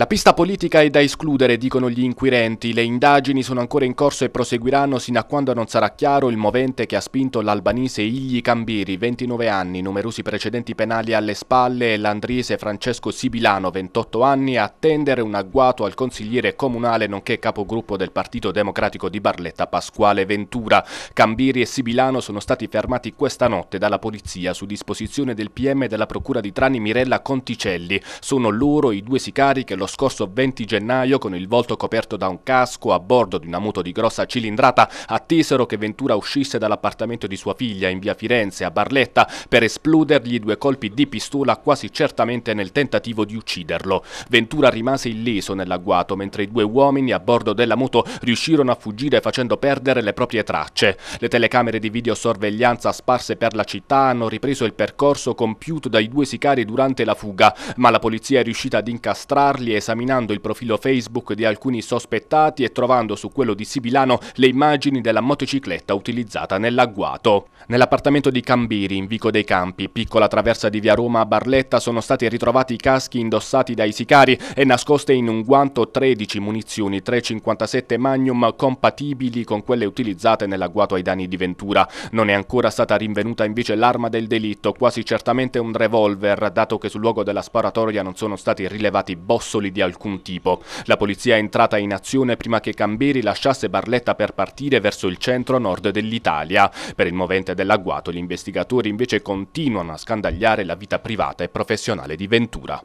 La pista politica è da escludere, dicono gli inquirenti. Le indagini sono ancora in corso e proseguiranno sino a quando non sarà chiaro il movente che ha spinto l'albanese Igli Cambiri, 29 anni, numerosi precedenti penali alle spalle, e l'andriese Francesco Sibilano, 28 anni, a tendere un agguato al consigliere comunale nonché capogruppo del Partito Democratico di Barletta, Pasquale Ventura. Cambiri e Sibilano sono stati fermati questa notte dalla polizia su disposizione del PM della Procura di Trani Mirella Conticelli. Sono loro i due sicari che lo scorso 20 gennaio, con il volto coperto da un casco, a bordo di una moto di grossa cilindrata, attesero che Ventura uscisse dall'appartamento di sua figlia in via Firenze, a Barletta, per esplodergli due colpi di pistola quasi certamente nel tentativo di ucciderlo. Ventura rimase illeso nell'agguato, mentre i due uomini a bordo della moto riuscirono a fuggire facendo perdere le proprie tracce. Le telecamere di videosorveglianza sparse per la città hanno ripreso il percorso compiuto dai due sicari durante la fuga, ma la polizia è riuscita ad incastrarli e esaminando il profilo Facebook di alcuni sospettati e trovando su quello di Sibilano le immagini della motocicletta utilizzata nell'agguato. Nell'appartamento di Cambiri, in Vico dei Campi, piccola traversa di via Roma a Barletta, sono stati ritrovati i caschi indossati dai sicari e nascoste in un guanto 13 munizioni 357 Magnum compatibili con quelle utilizzate nell'agguato ai danni di Ventura. Non è ancora stata rinvenuta invece l'arma del delitto, quasi certamente un revolver, dato che sul luogo della sparatoria non sono stati rilevati bossoli ostacoli di alcun tipo. La polizia è entrata in azione prima che Camberi lasciasse Barletta per partire verso il centro-nord dell'Italia. Per il movente dell'agguato gli investigatori invece continuano a scandagliare la vita privata e professionale di Ventura.